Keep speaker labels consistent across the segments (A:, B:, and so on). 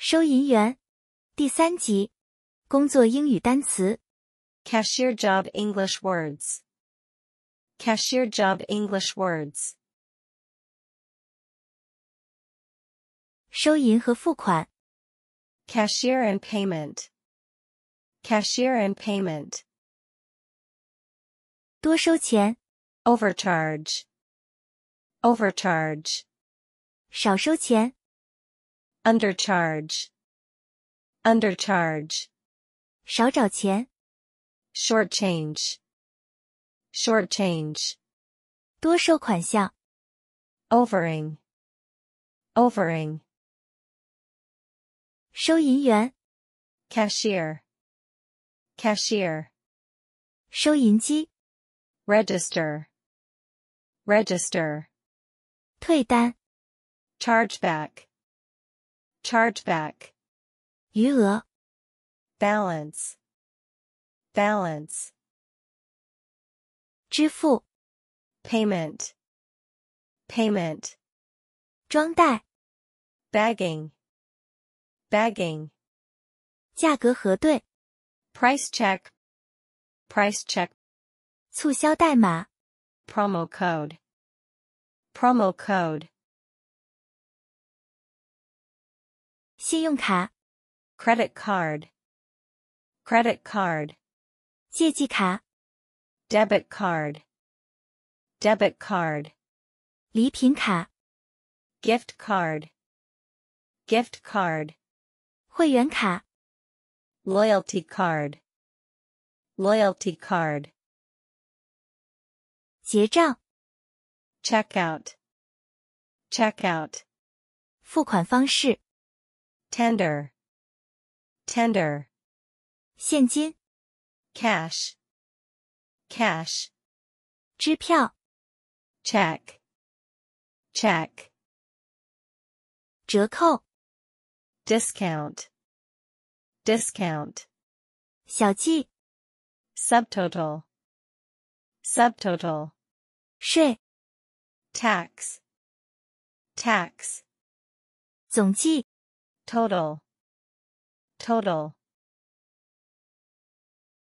A: 收银员，第三集，工作英语单词，cashier job English words cashier job English words cashier and payment cashier and payment overcharge 少收钱 Undercharge. Undercharge. 少找钱。Shortchange. Shortchange. 多收款项。Overing. Overing. 收银员。Cashier. Cashier. 收银机。Register. Register. 退单。Chargeback. Chargeback. 余额 balance balance 支付 payment payment 装袋 bagging bagging 价格核对 price check price check 促销代码 promo code promo code 信用卡，credit card，credit card，借记卡，debit card，debit card，礼品卡，gift card，gift card，会员卡，loyalty card，loyalty card，结账，checkout，checkout，付款方式。tender tender 现金 cash cash 支票 check check 折扣 discount discount 小计 subtotal subtotal 税 tax tax 总计 total total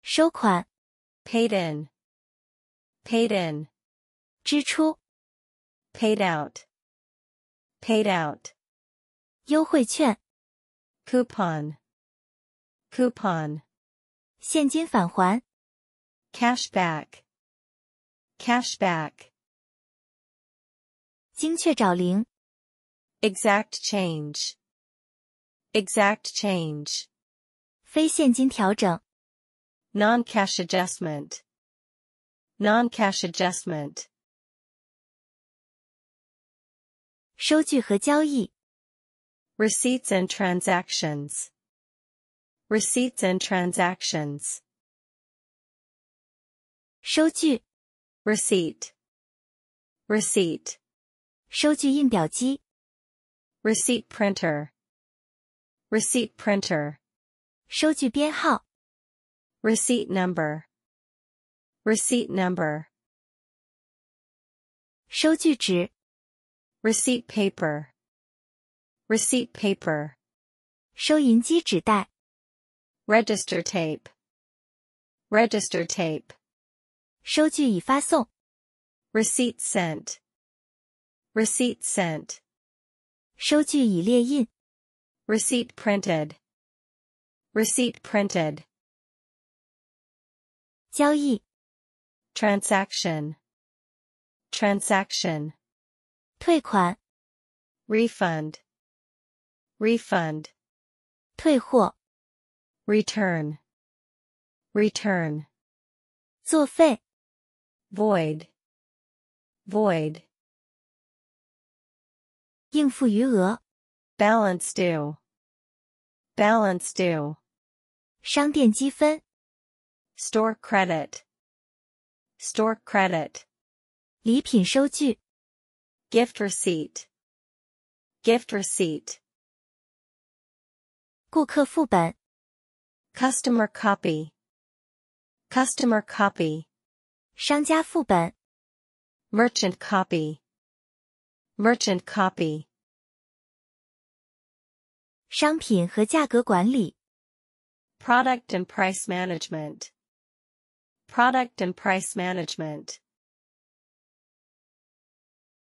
A: 收款 paid in paid in 支出 paid out paid out 优惠券 coupon coupon 现金返还 cashback cashback 精确找零 exact change Exact change. non cash adjustment. Non-cash adjustment. receipts and transactions. Receipts and transactions. 收据。Receipt. Receipt. receipt printer. Receipt printer. 收据编号. Receipt number. Receipt number. 收据纸. Receipt paper. Receipt paper. 收银机纸袋. Register tape. Register tape. 收据已发送. Receipt sent. Receipt sent. 收据已列印. Receipt printed. Receipt printed. 交易 Transaction. Transaction. 退款 Refund. Refund. 退货 Return. Return. 作废 Void. Void. 应付余额 Balance due. Balance due. 商店积分。Store credit. Store credit. 礼品收据。Gift receipt. Gift receipt. 顾客副本。Customer copy. Customer copy. 商家副本。Merchant copy. Merchant copy. 商品和价格管理。Product and price management. Product and price management.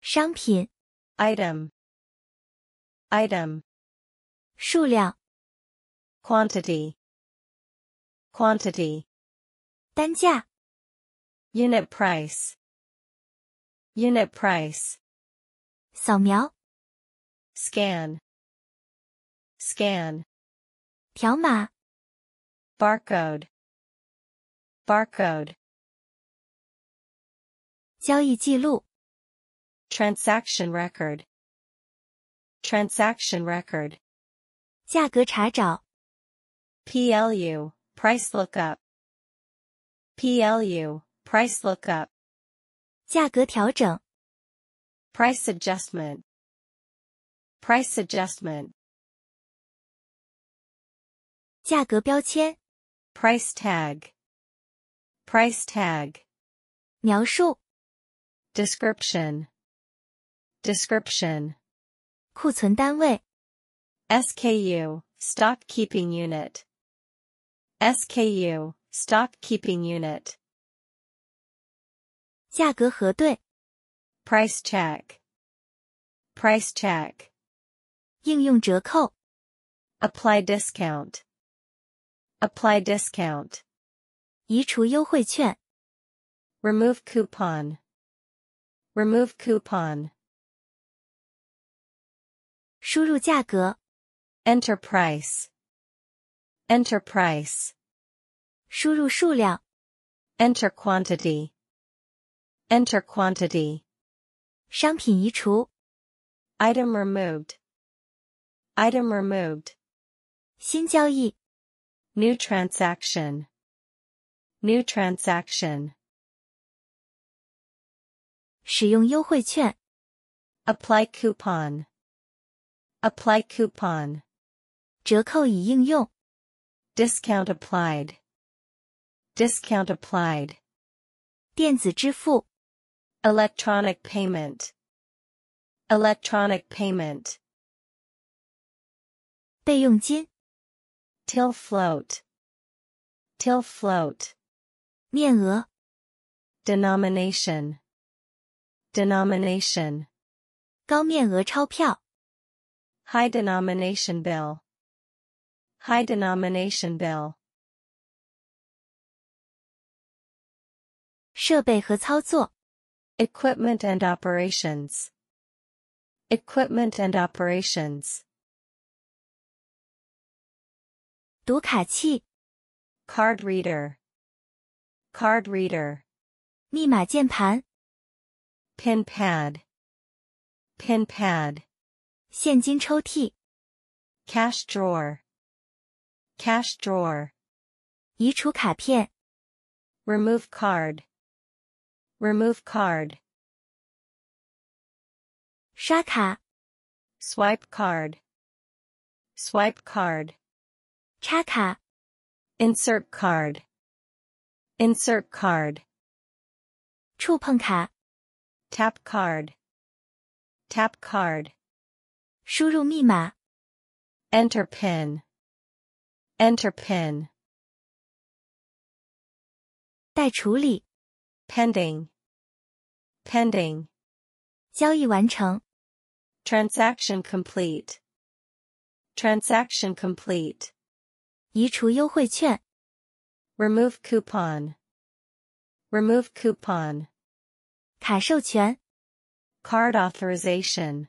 A: 商品。Item. Item. 数量。Quantity. Quantity. 单价。Unit price. Unit price. 扫描。Scan scan 条码 barcode barcode 交易记录 transaction record transaction record 价格查找 PLU price lookup PLU price lookup 价格调整 price adjustment price adjustment 价格标签 price tag price tag 描述 description description 库存单位 SKU stock keeping unit SKU stock keeping unit 价格核对 price check price check 应用折扣 apply discount Apply discount. Remove coupon. Remove coupon. Enter price. Enter price. Enter quantity. Enter quantity. Item removed. Item removed. 新交易。New transaction. New transaction. Apply coupon. Apply coupon. Discount applied. Discount applied. Electronic payment. Electronic payment. 备用金。till float, till float. 面额 denomination, denomination. 高面额钞票 high denomination bill, high denomination bill. 设备和操作 equipment and operations, equipment and operations. 读卡器，card reader，card reader，密码键盘，pin pad，pin pad，现金抽屉，cash drawer，cash drawer，移除卡片，remove card，remove card，刷卡，swipe card，swipe card。Kaka. Insert card. Insert card. 触碰卡. Tap card. Tap card. 输入密码. Enter pin. Enter pin. 待处理. Pending. Pending. 交易完成. Transaction complete. Transaction complete. 移除优惠券。Remove coupon. Remove coupon. 卡授权。Card authorization.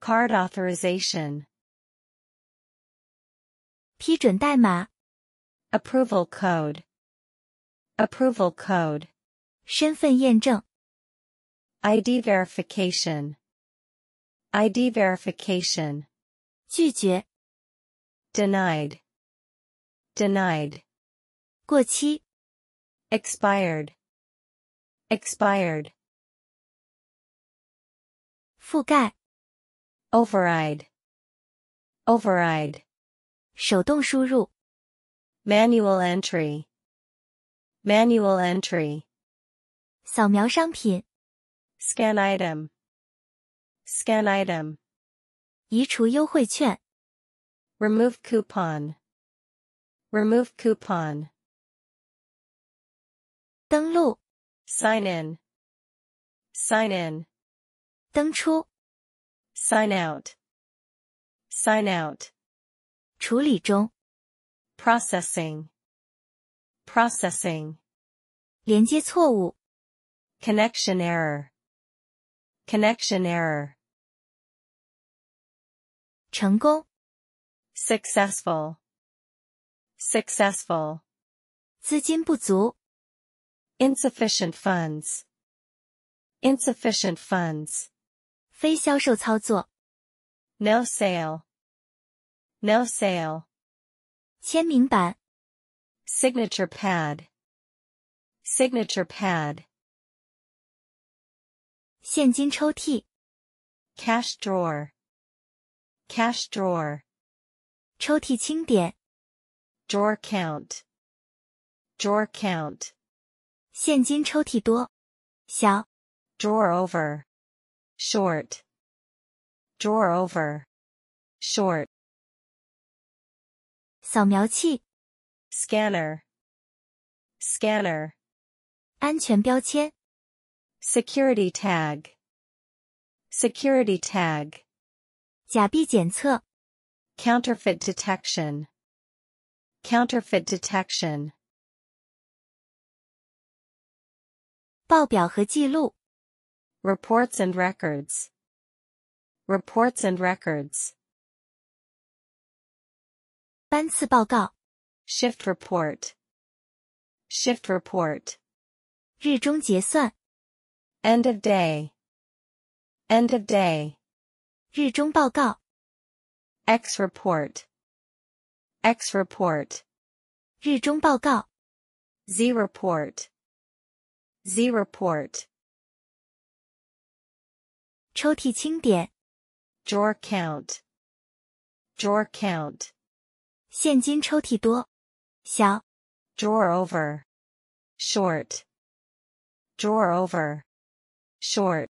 A: Card authorization. 批准代码。Approval code. Approval code. 身份验证。ID verification. ID verification. 拒绝。Denied denied 过期 expired expired 覆盖 override override 手动输入 manual entry manual entry 扫描商品 scan item scan item 移除优惠券 remove coupon Remove coupon. 登录 Sign in. Sign in. 登出 Sign out. Sign out. 处理中 Processing. Processing. 连接错误 Connection error. Connection error. 成功 Successful successful 资金不足 insufficient funds insufficient funds 非销售操作 no sale no sale 签名板. signature pad signature pad 现金抽屉 cash drawer cash drawer 抽屉清点 drawer count, drawer count. 现金抽屉多，小。drawer over, short, drawer over, short. 扫描器，scanner, scanner. 安全标签，security tag, security tag. 假币检测，counterfeit detection. Counterfeit detection. 报表和记录 Reports and records. Reports and records. 班次报告 Shift report. Shift report. End of day. End of day. 日终报告 X report. X report 日中报告 Z report Z report 抽屉清点 drawer count drawer count 现金抽屉多小 drawer over short drawer over short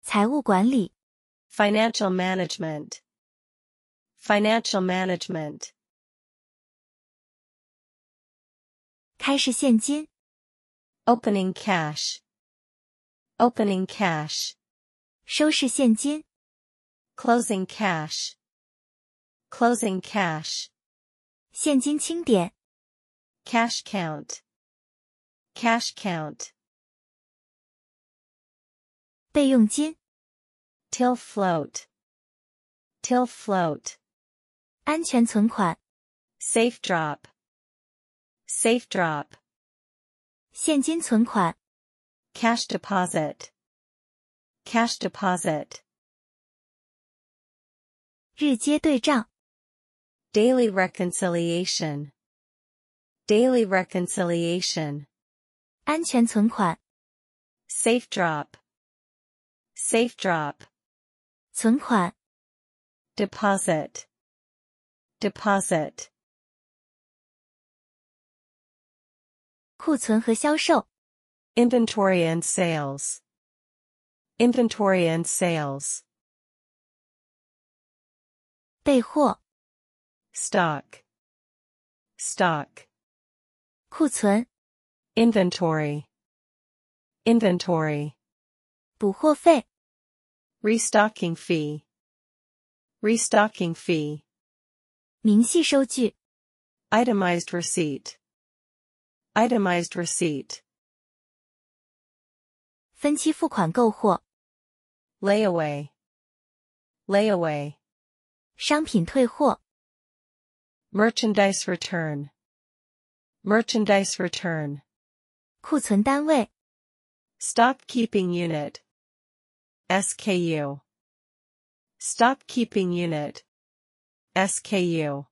A: 财务管理 financial management Financial management. Opening cash. Opening cash. Closing cash. Closing cash. Cash count. Cash count. Till float. Till float safe safe drop, drop, cash cash deposit, deposit, daily reconciliation, 安全存款，safe drop，safe safe drop safe drop reconciliation，安全存款，safe drop，safe deposit deposit 库存和销售 inventory and sales inventory and sales 备货 stock stock 库存 inventory inventory 补货费 restocking fee restocking fee itemized receipt. Itemized receipt. 分期付款购货。Layaway. Layaway. merchandise return. Merchandise return. keeping unit. SKU. keeping unit. SKU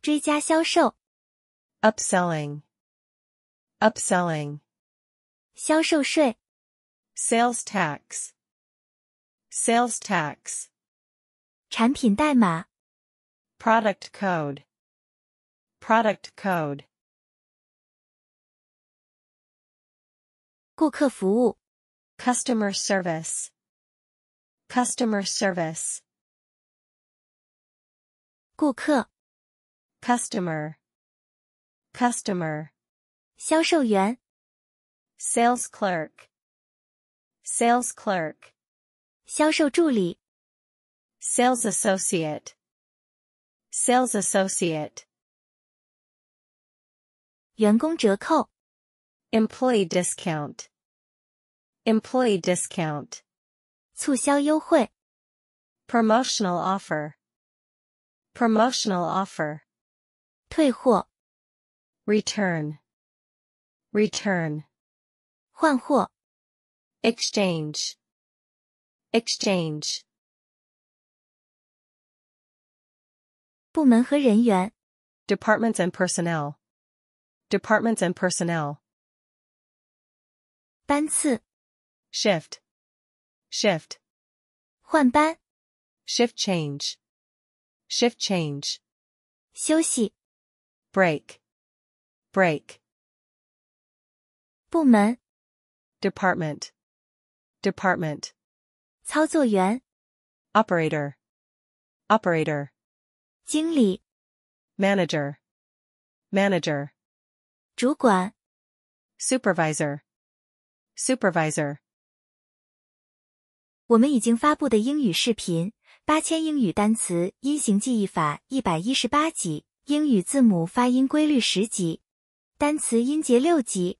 A: 追加销售 upselling upselling 销售税 sales tax sales tax 产品代码 product code product code 顾客服务 customer service customer service customer, sales sales clerk, associate, 顾客，customer，customer，销售员，sales clerk，sales employee discount, associate，员工折扣，employee discount，employee promotional offer。Promotional offer. 退货 Return. Return. 换货 Exchange. Exchange. 部门和人员 Departments and personnel. Departments and personnel. 班次 Shift. Shift. 换班 Shift change shift change. 休息 break, break. 部门 department, department. 操作员 operator, operator. 经理 manager, manager. 主管 supervisor, supervisor. 我们已经发布的英语视频八千英语单词音形记忆法一百一十八级，英语字母发音规律十级，单词音节六级，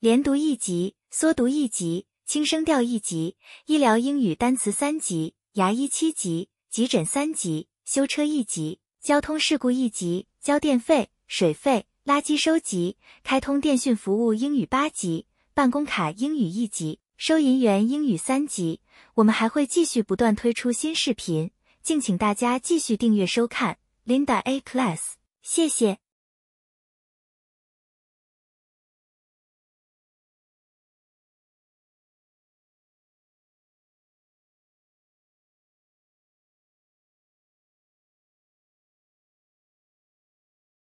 A: 连读一级，缩读一级，轻声调一级，医疗英语单词三级，牙医七级，急诊三级，修车一级，交通事故一级，交电费、水费、垃圾收集、开通电讯服务英语八级，办公卡英语一级，收银员英语三级。我们还会继续不断推出新视频，敬请大家继续订阅收看 Linda A Class，谢谢。